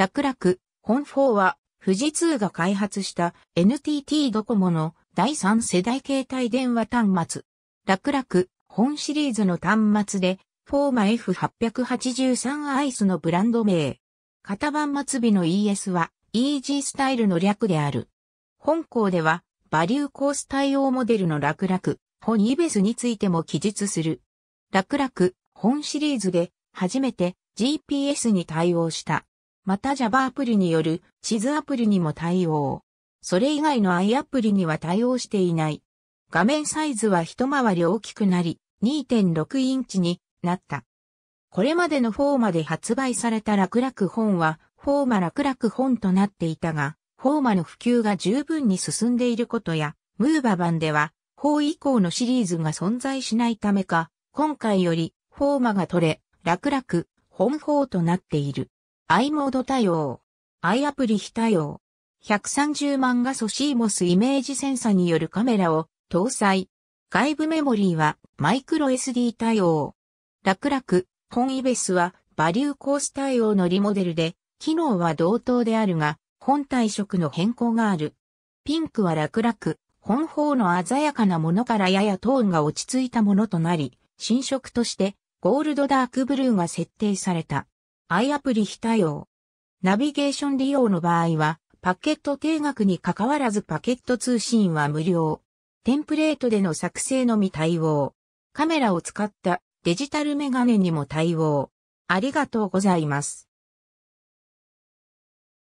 楽楽、本4は、富士通が開発した NTT ドコモの第3世代携帯電話端末。楽楽、本シリーズの端末で、フォーマ F883 アイスのブランド名。型番末尾の ES は、イージースタイルの略である。本校では、バリューコース対応モデルの楽楽、本イベスについても記述する。楽楽、本シリーズで、初めて GPS に対応したまた Java アプリによる地図アプリにも対応。それ以外の i アプリには対応していない。画面サイズは一回り大きくなり、2.6インチになった。これまでのフォーマで発売された楽々本は、フォーマ楽々本となっていたが、フォーマの普及が十分に進んでいることや、ムーバ版では、法以降のシリーズが存在しないためか、今回より、フォーマが取れ、楽々、本法となっている。i モード対応。i アプリ非対応。130万画素 CMOS イメージセンサによるカメラを搭載。外部メモリーはマイクロ SD 対応。楽々、本イベスはバリューコース対応のリモデルで、機能は同等であるが、本体色の変更がある。ピンクは楽々、本方の鮮やかなものからややトーンが落ち着いたものとなり、新色としてゴールドダークブルーが設定された。i アプリ非対応。ナビゲーション利用の場合は、パケット定額に関わらずパケット通信は無料。テンプレートでの作成のみ対応。カメラを使ったデジタルメガネにも対応。ありがとうございます。